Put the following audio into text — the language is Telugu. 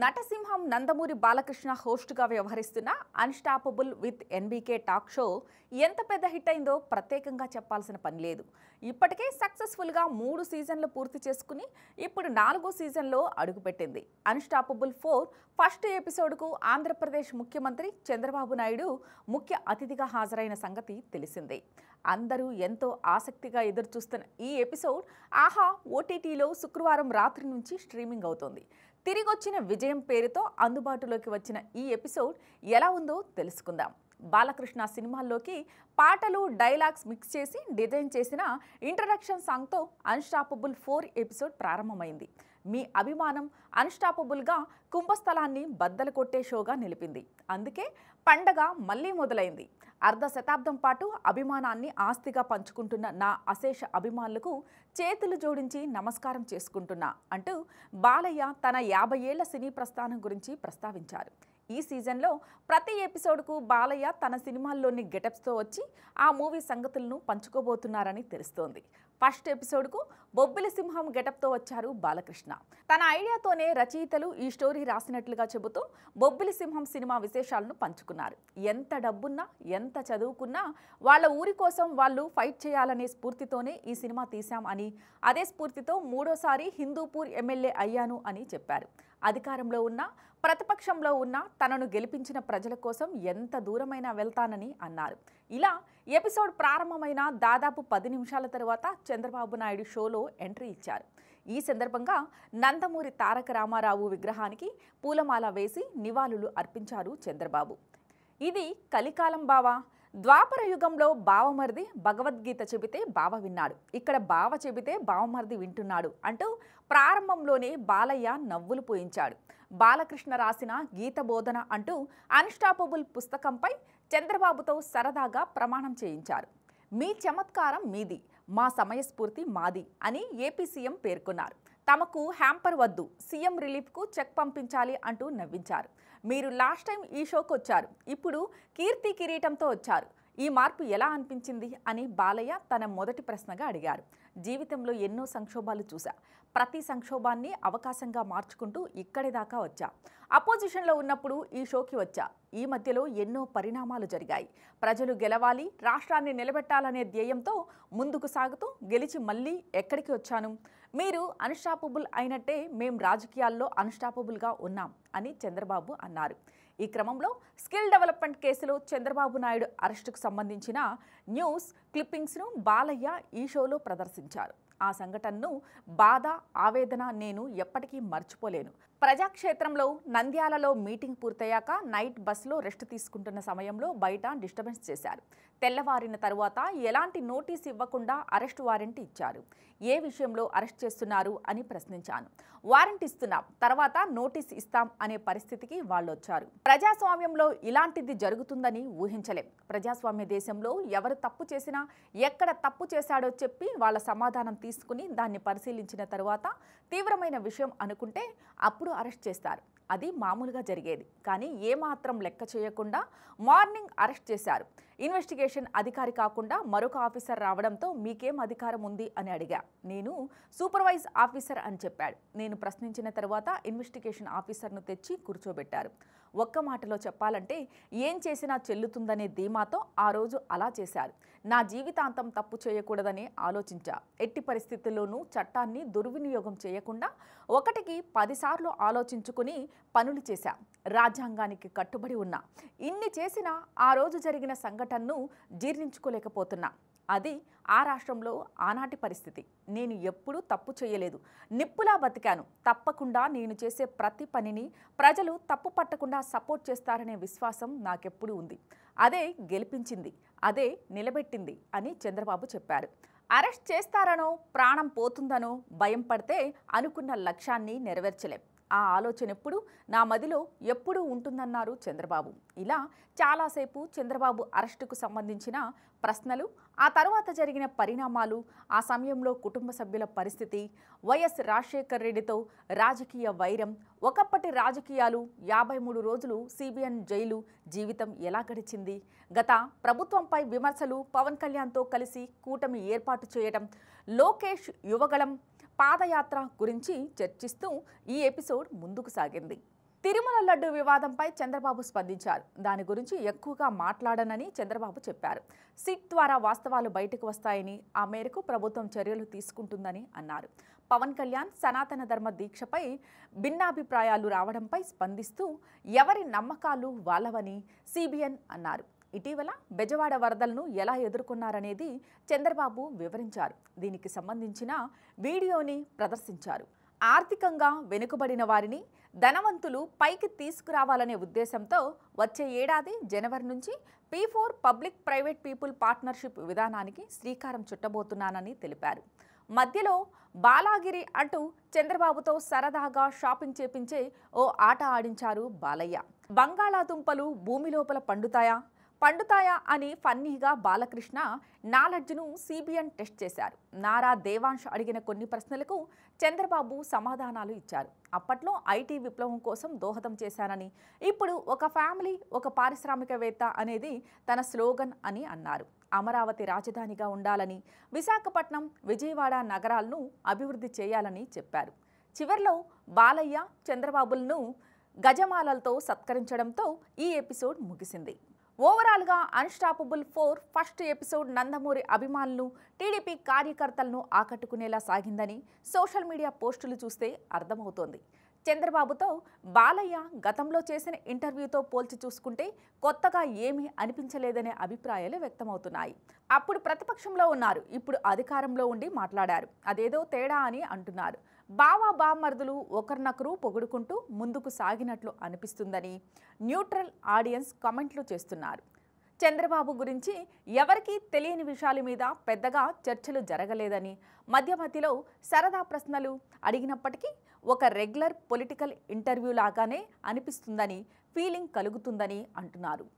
నటసింహం నందమూరి బాలకృష్ణ హోస్ట్గా వ్యవహరిస్తున్న unstoppable with NBK talk show ఎంత పెద్ద హిట్ అయిందో ప్రత్యేకంగా చెప్పాల్సిన పని లేదు ఇప్పటికే సక్సెస్ఫుల్గా మూడు సీజన్లు పూర్తి చేసుకుని ఇప్పుడు నాలుగో సీజన్లో అడుగుపెట్టింది అన్స్టాపబుల్ ఫోర్ ఫస్ట్ ఎపిసోడ్కు ఆంధ్రప్రదేశ్ ముఖ్యమంత్రి చంద్రబాబు నాయుడు ముఖ్య అతిథిగా హాజరైన సంగతి తెలిసిందే అందరూ ఎంతో ఆసక్తిగా ఎదురుచూస్తున్న ఈ ఎపిసోడ్ ఆహా ఓటీటీలో శుక్రవారం రాత్రి నుంచి స్ట్రీమింగ్ అవుతోంది తిరిగొచ్చిన విజయం పేరుతో అందుబాటులోకి వచ్చిన ఈ ఎపిసోడ్ ఎలా ఉందో తెలుసుకుందాం బాలకృష్ణ సినిమాల్లోకి పాటలు డైలాగ్స్ మిక్స్ చేసి డిజైన్ చేసిన ఇంట్రడక్షన్ సాంగ్తో అన్స్టాపబుల్ ఫోర్ ఎపిసోడ్ ప్రారంభమైంది మీ అభిమానం అన్స్టాపబుల్గా కుంభస్థలాన్ని బద్దలు కొట్టే షోగా నిలిపింది అందుకే పండగ మళ్ళీ మొదలైంది అర్ధ శతాబ్దం పాటు అభిమానాన్ని ఆస్తిగా పంచుకుంటున్న నా అశేష అభిమానులకు చేతులు జోడించి నమస్కారం చేసుకుంటున్నా అంటూ బాలయ్య తన యాభై ఏళ్ల సినీ ప్రస్థానం గురించి ప్రస్తావించారు ఈ సీజన్లో ప్రతి ఎపిసోడ్కు బాలయ్య తన సినిమాల్లోని గెటప్స్తో వచ్చి ఆ మూవీ సంగతులను పంచుకోబోతున్నారని తెలుస్తోంది ఫస్ట్ ఎపిసోడ్కు బొబ్బిలి సింహం గెటప్తో వచ్చారు బాలకృష్ణ తన ఐడియాతోనే రచయితలు ఈ స్టోరీ రాసినట్లుగా చెబుతూ బొబ్బిలి సింహం సినిమా విశేషాలను పంచుకున్నారు ఎంత డబ్బున్నా ఎంత చదువుకున్నా వాళ్ళ ఊరి కోసం వాళ్ళు ఫైట్ చేయాలనే స్ఫూర్తితోనే ఈ సినిమా తీశాం అని అదే స్ఫూర్తితో మూడోసారి హిందూపూర్ ఎమ్మెల్యే అయ్యాను అని చెప్పారు అధికారంలో ఉన్న ప్రతిపక్షంలో ఉన్న తనను గెలిపించిన ప్రజల కోసం ఎంత దూరమైనా వెళ్తానని అన్నారు ఇలా ఎపిసోడ్ ప్రారంభమైన దాదాపు పది నిమిషాల తర్వాత చంద్రబాబు నాయుడు షోలో ఎంట్రీ ఇచ్చారు ఈ సందర్భంగా నందమూరి తారక రామారావు విగ్రహానికి పూలమాల వేసి నివాళులు అర్పించారు చంద్రబాబు ఇది కలికాలం బావా ద్వాపర యుగంలో బావమరిది భగవద్గీత చెబితే బావ విన్నాడు ఇక్కడ బావ చెబితే బావమరిది వింటున్నాడు అంటూ ప్రారంభంలోనే బాలయ్య నవ్వులు పోయించాడు బాలకృష్ణ రాసిన గీత బోధన అంటూ అన్స్టాపబుల్ పుస్తకంపై చంద్రబాబుతో సరదాగా ప్రమాణం చేయించారు మీ చమత్కారం మీది మా సమయస్ఫూర్తి మాది అని ఏపీ సీఎం పేర్కొన్నారు తమకు హ్యాంపర్ వద్దు సీఎం రిలీఫ్కు చెక్ పంపించాలి అంటూ నవ్వించారు మీరు లాస్ట్ టైం ఈ షోకు వచ్చారు ఇప్పుడు కీర్తి కిరీటంతో వచ్చారు ఈ మార్పు ఎలా అనిపించింది అని బాలయ్య తన మొదటి ప్రశ్నగా అడిగారు జీవితంలో ఎన్నో సంక్షోభాలు చూశా ప్రతి సంక్షోభాన్ని అవకాశంగా మార్చుకుంటూ ఇక్కడి దాకా వచ్చా అపోజిషన్లో ఉన్నప్పుడు ఈ షోకి వచ్చా ఈ మధ్యలో ఎన్నో పరిణామాలు జరిగాయి ప్రజలు గెలవాలి రాష్ట్రాన్ని నిలబెట్టాలనే ధ్యేయంతో ముందుకు సాగుతూ గెలిచి మళ్ళీ ఎక్కడికి వచ్చాను మీరు అన్స్టాపబుల్ అయినట్టే మేం రాజకీయాల్లో అన్స్టాపబుల్గా ఉన్నాం అని చంద్రబాబు అన్నారు ఈ క్రమంలో స్కిల్ డెవలప్మెంట్ కేసులో చంద్రబాబు నాయుడు అరెస్టుకు సంబంధించిన న్యూస్ క్లిప్పింగ్స్ను బాలయ్య ఈ షోలో ప్రదర్శించారు ఆ సంఘటనను బాధ ఆవేదన నేను ఎప్పటికీ మర్చిపోలేను ప్రజాక్షేత్రంలో నంద్యాలలో మీటింగ్ పూర్తయ్యాక నైట్ బస్సులో రెస్ట్ తీసుకుంటున్న సమయంలో బయట డిస్టర్బెన్స్ చేశారు తెల్లవారిన తరువాత ఎలాంటి నోటీస్ ఇవ్వకుండా అరెస్ట్ వారెంట్ ఇచ్చారు ఏ విషయంలో అరెస్ట్ చేస్తున్నారు అని ప్రశ్నించాను వారెంట్ ఇస్తున్నాం తర్వాత నోటీస్ ఇస్తాం అనే పరిస్థితికి వాళ్ళు వచ్చారు ప్రజాస్వామ్యంలో ఇలాంటిది జరుగుతుందని ఊహించలేం ప్రజాస్వామ్య దేశంలో ఎవరు తప్పు చేసినా ఎక్కడ తప్పు చేశాడో చెప్పి వాళ్ళ సమాధానం తీసుకుని దాన్ని పరిశీలించిన తరువాత తీవ్రమైన విషయం అనుకుంటే అప్పుడు ఎప్పుడు అరెస్ట్ చేస్తారు అది మామూలుగా జరిగేది కానీ ఏమాత్రం లెక్క చేయకుండా మార్నింగ్ అరెస్ట్ చేశారు ఇన్వెస్టిగేషన్ అధికారి కాకుండా మరొక ఆఫీసర్ రావడంతో మీకేం అధికారం ఉంది అని అడిగా నేను సూపర్వైజ్ ఆఫీసర్ అని చెప్పాడు నేను ప్రశ్నించిన తర్వాత ఇన్వెస్టిగేషన్ ఆఫీసర్ను తెచ్చి కూర్చోబెట్టారు ఒక్క మాటలో చెప్పాలంటే ఏం చేసినా చెల్లుతుందనే ధీమాతో ఆ రోజు అలా చేశారు నా జీవితాంతం తప్పు చేయకూడదని ఆలోచించా ఎట్టి పరిస్థితుల్లోనూ చట్టాన్ని దుర్వినియోగం చేయకుండా ఒకటికి పదిసార్లు ఆలోచించుకుని పనులు చేశా రాజ్యాంగానికి కట్టుబడి ఉన్నా ఇన్ని చేసినా ఆ రోజు జరిగిన సంఘటనను జీర్ణించుకోలేకపోతున్నా అది ఆ రాష్ట్రంలో ఆనాటి పరిస్థితి నేను ఎప్పుడూ తప్పు చేయలేదు నిప్పులా బతికాను తప్పకుండా నేను చేసే ప్రతి పనిని ప్రజలు తప్పు పట్టకుండా సపోర్ట్ చేస్తారనే విశ్వాసం నాకెప్పుడు ఉంది అదే గెలిపించింది అదే నిలబెట్టింది అని చంద్రబాబు చెప్పారు అరెస్ట్ చేస్తారనో ప్రాణం పోతుందనో భయం పడితే అనుకున్న లక్ష్యాన్ని నెరవేర్చలేం ఆ ఆలోచన ఎప్పుడు నా మదిలో ఎప్పుడూ ఉంటుందన్నారు చంద్రబాబు ఇలా చాలాసేపు చంద్రబాబు అరెస్టుకు సంబంధించిన ప్రశ్నలు ఆ తర్వాత జరిగిన పరిణామాలు ఆ సమయంలో కుటుంబ సభ్యుల పరిస్థితి వైఎస్ రాజశేఖర్ రెడ్డితో రాజకీయ వైరం ఒకప్పటి రాజకీయాలు యాభై మూడు రోజులు సిబిఎన్ జైలు జీవితం ఎలా గడిచింది గత ప్రభుత్వంపై విమర్శలు పవన్ కళ్యాణ్తో కలిసి కూటమి ఏర్పాటు చేయడం లోకేష్ యువగళం పాదయాత్ర గురించి చర్చిస్తూ ఈ ఎపిసోడ్ ముందుకు సాగింది తిరుమల లడ్డు వివాదంపై చంద్రబాబు స్పందించారు దాని గురించి ఎక్కువగా మాట్లాడనని చంద్రబాబు చెప్పారు సిట్ ద్వారా వాస్తవాలు బయటకు వస్తాయని ఆ మేరకు ప్రభుత్వం చర్యలు తీసుకుంటుందని అన్నారు పవన్ కళ్యాణ్ సనాతన ధర్మ దీక్షపై భిన్నాభిప్రాయాలు రావడంపై స్పందిస్తూ ఎవరి నమ్మకాలు వాళ్ళవని సిబిఎన్ అన్నారు ఇటీవల బెజవాడ వరదలను ఎలా ఎదుర్కొన్నారనేది చంద్రబాబు వివరించారు దీనికి సంబంధించిన వీడియోని ప్రదర్శించారు ఆర్థికంగా వెనుకబడిన వారిని ధనవంతులు పైకి తీసుకురావాలనే ఉద్దేశంతో వచ్చే ఏడాది జనవరి నుంచి P four public private people partnership విధానానికి శ్రీకారం చుట్టబోతున్నానని తెలిపారు మధ్యలో బాలాగిరి అంటూ చంద్రబాబుతో సరదాగా షాపింగ్ చేపించే ఓ ఆట ఆడించారు బాలయ్య బంగాళాదుంపలు భూమి లోపల పండుతాయా పండుతాయా అని ఫన్నీగా బాలకృష్ణ నాలెడ్జ్ను సిబిఎన్ టెస్ట్ చేశారు నారా దేవాంష్ అడిగిన కొన్ని ప్రశ్నలకు చంద్రబాబు సమాధానాలు ఇచ్చారు అప్పట్లో ఐటీ విప్లవం కోసం దోహదం చేశానని ఇప్పుడు ఒక ఫ్యామిలీ ఒక పారిశ్రామికవేత్త అనేది తన స్లోగన్ అని అన్నారు అమరావతి రాజధానిగా ఉండాలని విశాఖపట్నం విజయవాడ నగరాలను అభివృద్ధి చేయాలని చెప్పారు చివరిలో బాలయ్య చంద్రబాబులను గజమాలలతో సత్కరించడంతో ఈ ఎపిసోడ్ ముగిసింది ఓవరాల్గా unstoppable four first episode Nandamuri అభిమానులు టీడీపీ కార్యకర్తలను ఆకట్టుకునేలా సాగిందని సోషల్ మీడియా పోస్టులు చూస్తే అర్థమవుతోంది చంద్రబాబుతో బాలయ్య గతంలో చేసిన ఇంటర్వ్యూతో పోల్చి చూసుకుంటే కొత్తగా ఏమీ అనిపించలేదనే అభిప్రాయాలు వ్యక్తమవుతున్నాయి అప్పుడు ప్రతిపక్షంలో ఉన్నారు ఇప్పుడు అధికారంలో ఉండి మాట్లాడారు అదేదో తేడా అని అంటున్నారు బావా బామ్మర్దులు ఒకరినొకరు పొగుడుకుంటూ ముందుకు సాగినట్లు అనిపిస్తుందని న్యూట్రల్ ఆడియన్స్ కామెంట్లు చేస్తున్నారు చంద్రబాబు గురించి ఎవరికీ తెలియని విషయాల మీద పెద్దగా చర్చలు జరగలేదని మధ్య మధ్యలో సరదా ప్రశ్నలు అడిగినప్పటికీ ఒక రెగ్యులర్ పొలిటికల్ ఇంటర్వ్యూ లాగానే అనిపిస్తుందని ఫీలింగ్ కలుగుతుందని అంటున్నారు